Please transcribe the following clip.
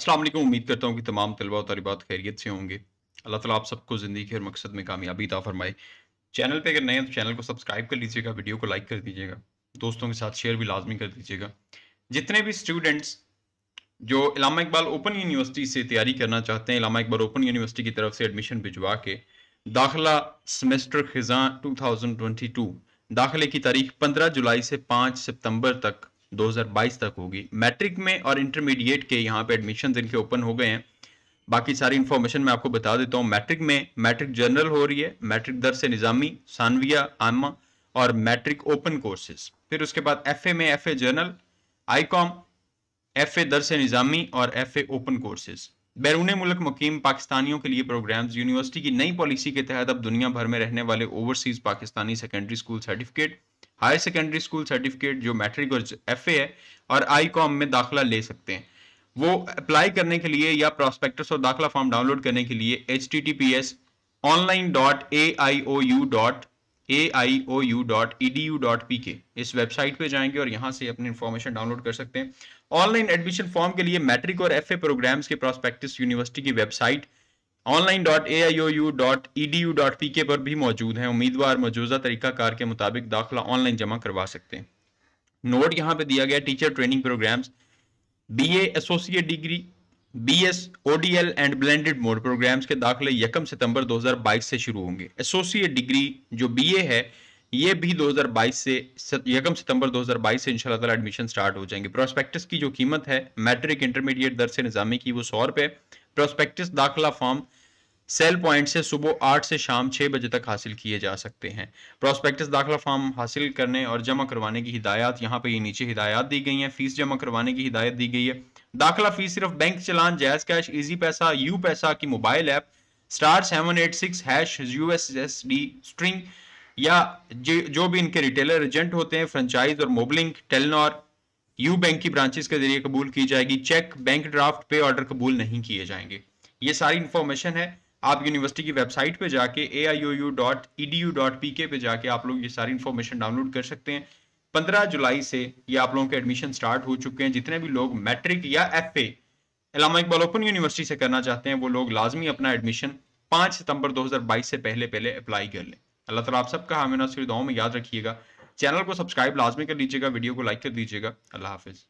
असलम उम्मीद करता हूँ कि तमाम तलबा तलबात खैरियत से होंगे अल्लाह ताला आप सबको ज़िंदगी और मकसद में कामयाबी दा फरमाए चैनल पे अगर नए हैं तो चैनल को सब्सक्राइब कर लीजिएगा वीडियो को लाइक कर दीजिएगा दोस्तों के साथ शेयर भी लाजमी कर दीजिएगा जितने भी स्टूडेंट्स जो इलामा इकबाल ओपन यूनिवर्सिटी से तैयारी करना चाहते हैं इलामा इकबाल ओपन यूनिवर्सिटी की तरफ से एडमिशन भिजवा के दाखिला सेमेस्टर ट्वेंटी टू दाखिले की तारीख पंद्रह जुलाई से पाँच सितंबर तक 2022 तक होगी मैट्रिक में और इंटरमीडिएट के यहाँ पे एडमिशन इनके ओपन हो गए हैं बाकी सारी इन्फॉर्मेशन मैं आपको बता देता हूँ मैट्रिक में मैट्रिक जनरल हो रही है मैट्रिक दर से निज़ामी सानविया आमा और मैट्रिक ओपन कोर्सेज फिर उसके बाद एफ में F general I com F दर से निज़ामी और एफ ओपन कोर्सेज बैरून मुल्क मुकीम पाकिस्तानियों के लिए प्रोग्राम्स यूनिवर्सिटी की नई पॉलिसी के तहत अब दुनिया भर में रहने वाले overseas Pakistani secondary school certificate higher secondary school certificate जो मैट्रिक और एफ है और आई कॉम में दाखिला ले सकते हैं वो अप्लाई करने के लिए या प्रॉस्पेक्टस और दाखिला फॉर्म डाउनलोड करने के लिए H T T P S online dot A I O U dot A I O U dot E D U dot P K इस वेबसाइट पे जाएंगे और यहाँ से अपनी इन्फॉर्मेशन डाउनलोड कर सकते हैं ऑनलाइन एडमिशन फॉर्म के लिए मैट्रिक और एफ ए प्रोग्राम्स के प्रोस्पेक्टिस यूनिवर्सिटी की website online dot A I O U dot E D U dot P K पर भी मौजूद है उम्मीदवार मौजूदा तरीकाकार के मुताबिक दाखिला ऑनलाइन जमा करवा सकते हैं नोट यहाँ पे दिया गया teacher training programs B associate degree BS ODL and blended mode programs के दाखिले यकम सितंबर 2022 से शुरू होंगे एसोसिएट डिग्री जो बीए है ये भी 2022 से यकम सितंबर 2022 से इंशाल्लाह ताला एडमिशन स्टार्ट हो जाएंगे प्रोस्पेक्टस की जो कीमत है मैट्रिक इंटरमीडिएट दर से निज़ामी की वो सौ रुपये प्रोस्पेक्टस दाखिला फॉर्म सेल पॉइंट से सुबह आठ से शाम छः बजे तक हासिल किए जा सकते हैं प्रोस्पेक्टस दाखिला फॉर्म हासिल करने और जमा करवाने की हिदायत यहाँ पर ये नीचे हिदायत दी गई हैं फीस जमा करवाने की हिदायत दी गई है दाखिला फीस सिर्फ bank challan Jazz Cash Easypaisa UPaisa की mobile app star seven eight six hash U S S D string या जो भी इनके रिटेलर एजेंट होते हैं फ्रेंचाइज और मोबलिंग टेलनॉर यू बैंक की ब्रांचेस के जरिए कबूल की जाएगी cheque bank draft pay order कबूल नहीं किए जाएंगे ये सारी इन्फॉर्मेशन है आप यूनिवर्सिटी की वेबसाइट पे जाके A I O U dot E D U dot P K पे जाके आप लोग ये सारी इन्फॉर्मेशन डाउनलोड कर सकते हैं पंद्रह जुलाई से ये आप लोगों के एडमिशन स्टार्ट हो चुके हैं जितने भी लोग मैट्रिक या F Allama Iqbal open university से करना चाहते हैं वो लोग लाजमी अपना एडमिशन पाँच सितंबर 2022 से पहले पहले अप्लाई कर लें अल्लाह तला आप सबका हमें ना दुआओं में याद रखिएगा चैनल को सब्सक्राइब लाजमी कर लीजिएगा वीडियो को लाइक कर दीजिएगा अल्लाह हाफिज़